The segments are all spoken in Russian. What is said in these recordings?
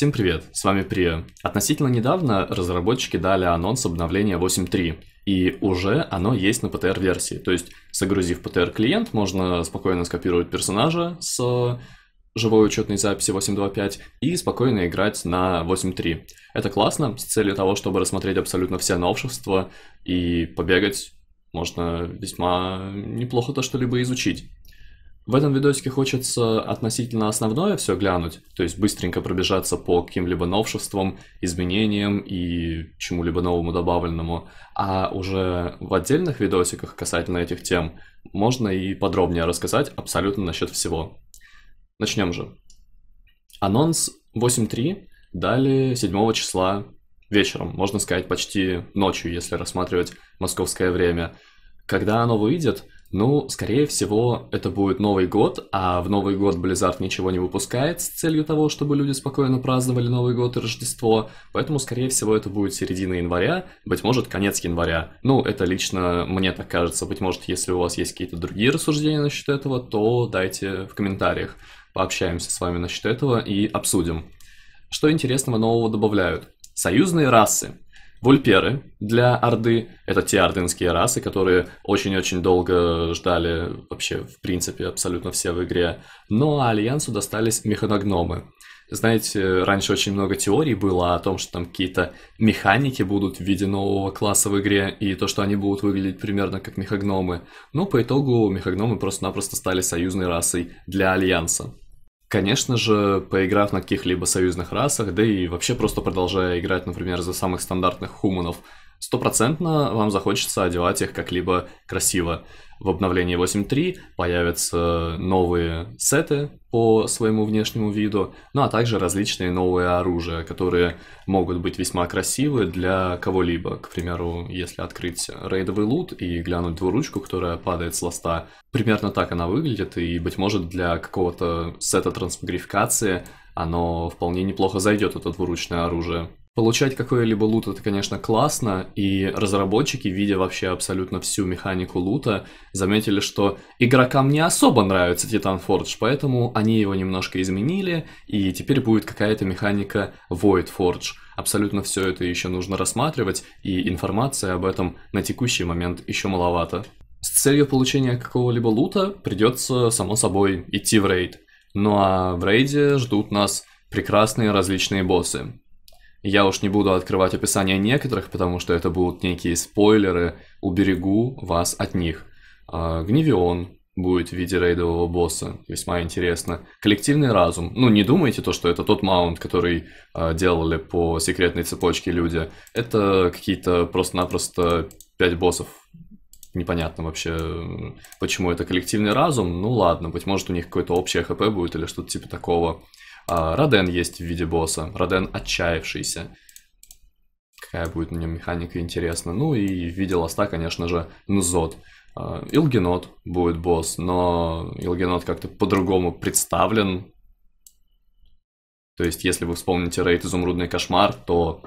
Всем привет, с вами Прия. Относительно недавно разработчики дали анонс обновления 8.3, и уже оно есть на PTR-версии. То есть, загрузив PTR-клиент, можно спокойно скопировать персонажа с э, живой учетной записи 8.2.5 и спокойно играть на 8.3. Это классно, с целью того, чтобы рассмотреть абсолютно все новшества и побегать, можно весьма неплохо то что-либо изучить. В этом видосике хочется относительно основное все глянуть, то есть быстренько пробежаться по каким-либо новшествам, изменениям и чему-либо новому добавленному, а уже в отдельных видосиках касательно этих тем можно и подробнее рассказать абсолютно насчет всего. Начнем же. Анонс 8.3 дали 7 числа вечером, можно сказать почти ночью, если рассматривать московское время. Когда оно выйдет, ну, скорее всего, это будет Новый год, а в Новый год Blizzard ничего не выпускает с целью того, чтобы люди спокойно праздновали Новый год и Рождество, поэтому, скорее всего, это будет середина января, быть может, конец января. Ну, это лично мне так кажется, быть может, если у вас есть какие-то другие рассуждения насчет этого, то дайте в комментариях, пообщаемся с вами насчет этого и обсудим. Что интересного нового добавляют? Союзные расы. Вульперы для Орды — это те ордынские расы, которые очень-очень долго ждали вообще, в принципе, абсолютно все в игре. Но Альянсу достались механогномы. Знаете, раньше очень много теорий было о том, что там какие-то механики будут в виде нового класса в игре, и то, что они будут выглядеть примерно как механогномы. Но по итогу механогномы просто-напросто стали союзной расой для Альянса. Конечно же, поиграв на каких-либо союзных расах, да и вообще просто продолжая играть, например, за самых стандартных хуманов, стопроцентно вам захочется одевать их как-либо красиво. В обновлении 8.3 появятся новые сеты по своему внешнему виду, ну а также различные новые оружия, которые могут быть весьма красивы для кого-либо. К примеру, если открыть рейдовый лут и глянуть двуручку, которая падает с ласта, примерно так она выглядит, и, быть может, для какого-то сета трансмогрификации оно вполне неплохо зайдет, это двуручное оружие. Получать какой-либо лут это, конечно, классно, и разработчики, видя вообще абсолютно всю механику лута, заметили, что игрокам не особо нравится Титан Forge, поэтому они его немножко изменили, и теперь будет какая-то механика Void Forge. Абсолютно все это еще нужно рассматривать, и информация об этом на текущий момент еще маловато. С целью получения какого-либо лута придется, само собой, идти в рейд. Ну а в рейде ждут нас прекрасные различные боссы. Я уж не буду открывать описание некоторых, потому что это будут некие спойлеры, уберегу вас от них. А, Гневион будет в виде рейдового босса, весьма интересно. Коллективный разум. Ну, не думайте то, что это тот маунт, который а, делали по секретной цепочке люди. Это какие-то просто-напросто 5 боссов непонятно вообще, почему это коллективный разум. Ну ладно, быть может у них какое-то общее ХП будет или что-то типа такого. А, Раден есть в виде босса. Раден отчаявшийся. Какая будет на нем механика интересна. Ну и в виде ласта, конечно же, Нзот. А, Илгенот будет босс, но Илгенот как-то по-другому представлен. То есть, если вы вспомните рейд «Изумрудный кошмар», то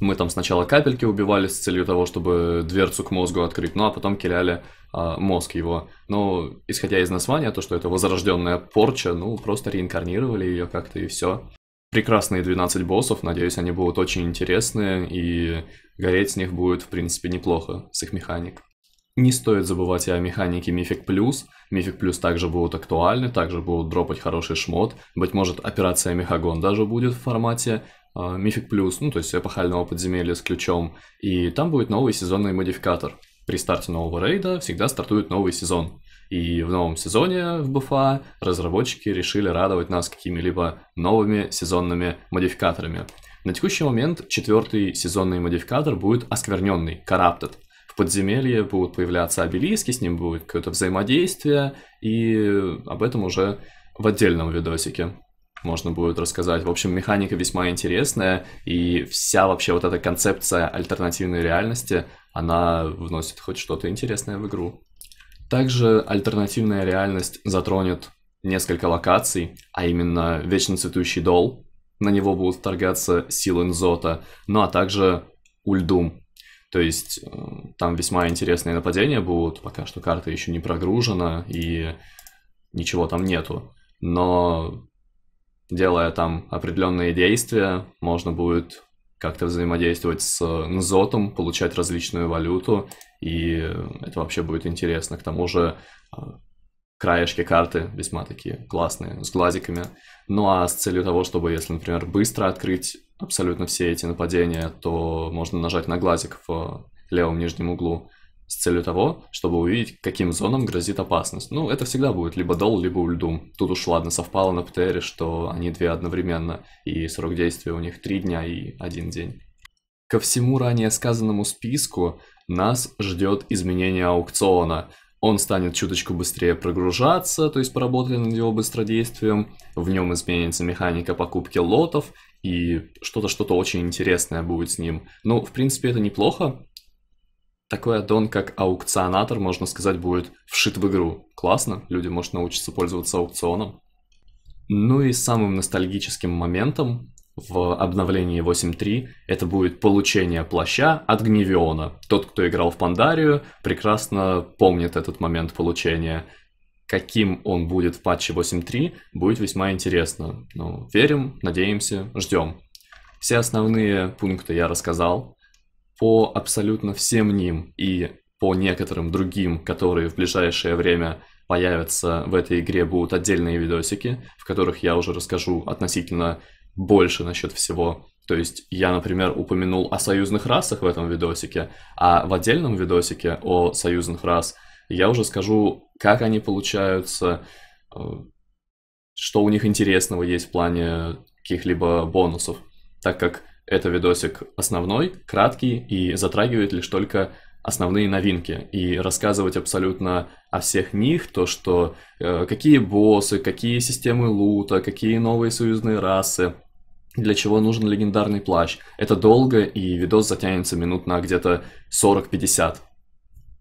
мы там сначала капельки убивали с целью того, чтобы дверцу к мозгу открыть, ну а потом киляли а, мозг его. Но исходя из названия, то, что это возрожденная порча, ну просто реинкарнировали ее как-то и все. Прекрасные 12 боссов, надеюсь, они будут очень интересные, и гореть с них будет, в принципе, неплохо, с их механик. Не стоит забывать и о механике Мифик Плюс. Мифик Плюс также будут актуальны, также будут дропать хороший шмот. Быть может, операция Мехагон даже будет в формате Мифик э, Плюс, ну то есть эпохального подземелья с ключом, и там будет новый сезонный модификатор. При старте нового рейда всегда стартует новый сезон. И в новом сезоне в БФА разработчики решили радовать нас какими-либо новыми сезонными модификаторами. На текущий момент четвертый сезонный модификатор будет оскверненный, corrupted. В подземелье будут появляться обелиски, с ним будет какое-то взаимодействие, и об этом уже в отдельном видосике можно будет рассказать. В общем, механика весьма интересная, и вся вообще вот эта концепция альтернативной реальности, она вносит хоть что-то интересное в игру. Также альтернативная реальность затронет несколько локаций, а именно Вечно Цветущий Дол, на него будут вторгаться силы Нзота, ну а также Ульдум. То есть э, там весьма интересные нападения будут, пока что карта еще не прогружена и ничего там нету. Но делая там определенные действия, можно будет как-то взаимодействовать с НЗОТом, э, получать различную валюту, и это вообще будет интересно. К тому же э, краешки карты весьма такие классные, с глазиками. Ну а с целью того, чтобы, если, например, быстро открыть абсолютно все эти нападения, то можно нажать на глазик в э, левом нижнем углу с целью того, чтобы увидеть, каким зонам грозит опасность. Ну, это всегда будет либо Дол, либо Ульдум. Тут уж ладно, совпало на ПТРе, что они две одновременно, и срок действия у них три дня и один день. Ко всему ранее сказанному списку нас ждет изменение аукциона. Он станет чуточку быстрее прогружаться, то есть поработали над его быстродействием. В нем изменится механика покупки лотов, и что-то что-то очень интересное будет с ним. Ну, в принципе, это неплохо, такой аддон, как аукционатор, можно сказать, будет вшит в игру. Классно, люди, может, научатся пользоваться аукционом. Ну и самым ностальгическим моментом в обновлении 8.3 это будет получение плаща от Гневиона. Тот, кто играл в Пандарию, прекрасно помнит этот момент получения. Каким он будет в патче 8.3, будет весьма интересно. Ну, верим, надеемся, ждем. Все основные пункты я рассказал по абсолютно всем ним и по некоторым другим, которые в ближайшее время появятся в этой игре, будут отдельные видосики, в которых я уже расскажу относительно больше насчет всего. То есть я, например, упомянул о союзных расах в этом видосике, а в отдельном видосике о союзных рас я уже скажу, как они получаются, э, что у них интересного есть в плане каких-либо бонусов, так как это видосик основной, краткий и затрагивает лишь только основные новинки и рассказывать абсолютно о всех них, то, что э, какие боссы, какие системы лута, какие новые союзные расы, для чего нужен легендарный плащ. Это долго, и видос затянется минут на где-то 40-50.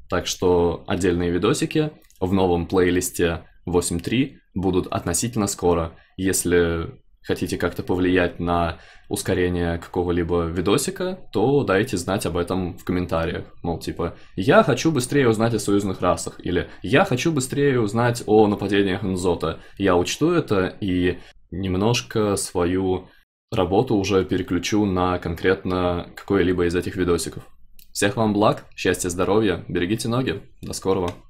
Так что отдельные видосики в новом плейлисте 8.3 будут относительно скоро. Если хотите как-то повлиять на ускорение какого-либо видосика, то дайте знать об этом в комментариях. Мол, типа, я хочу быстрее узнать о союзных расах, или я хочу быстрее узнать о нападениях Нзота. Я учту это и немножко свою работу уже переключу на конкретно какое-либо из этих видосиков. Всех вам благ, счастья, здоровья, берегите ноги, до скорого.